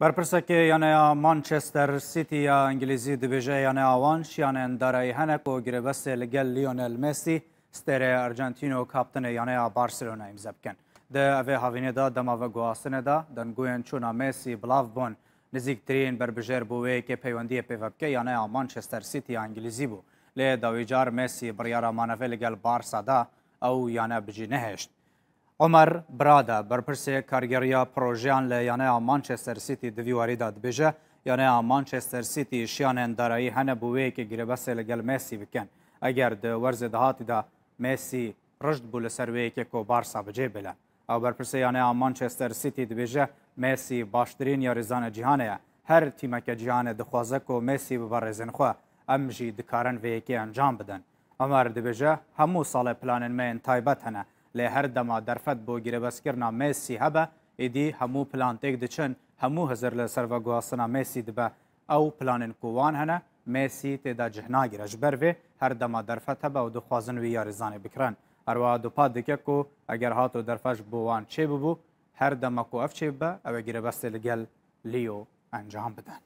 برپرسکه یعنی مانچستر سیتی یا انگلیزی دبیجه یعنی آوانش یعنی دارای هنک و گره بس لگل لیونل مسی ستر ارجنتینو کابتن یعنی بارسلونا امزا بکن ده اوه هاوینه دا دما و گواسنه دا دنگوین چونا مسی بلاو بون نزیک ترین بربجر بوه که پیوندی پیوبکه یعنی مانچستر سیتی یا انگلیزی بو لی داویجار مسی بریارا مانوه لگل بارسا دا او یعنی بجی نهشت عمر برادا برپرسê kargeriya projeyan li yaneya Manchester City di vîwarî da dibêje yaneya Manchester City şiyanên darayî hene bû wêyekê girebesê li gel Mesî bikin. Eger di werzê dihatî da Mesî rijt bû li ser wêyekê ku Barsa bicê bile. Ew berpirsê yaneya Manchester City dibêje Mesî baştirîn ya rêzana cîhanê ye. Her tîmeke cîhanê dixwaze ku Mesî bibe rêzên xwe em jî dikarin vêyekê encam bidin. Emer dibêje hemû salê planên me yên taybet hene. لێ هەردەما دەرفەت بۆ گرێبەسکردنا مسی هەبە ئیدی هەموو پلانتێک دچن هەموو هەزر لە سەرە گواستنا مسی دبە ئەو پلانن کووان هەنە مسی تێدا جهناگیرەش بەرێ هەردەما دەرفەت هەبە و دخوازن وی یاریزانێ بکرن هەروە دوپات دکەک و ئەگەر هاتو دەرفەش بۆوان چێ ببوو هەردەمەکو ئەف چێ بە ئەوە گرێبەستێ لەگەل لیۆ ئەنجام بدەن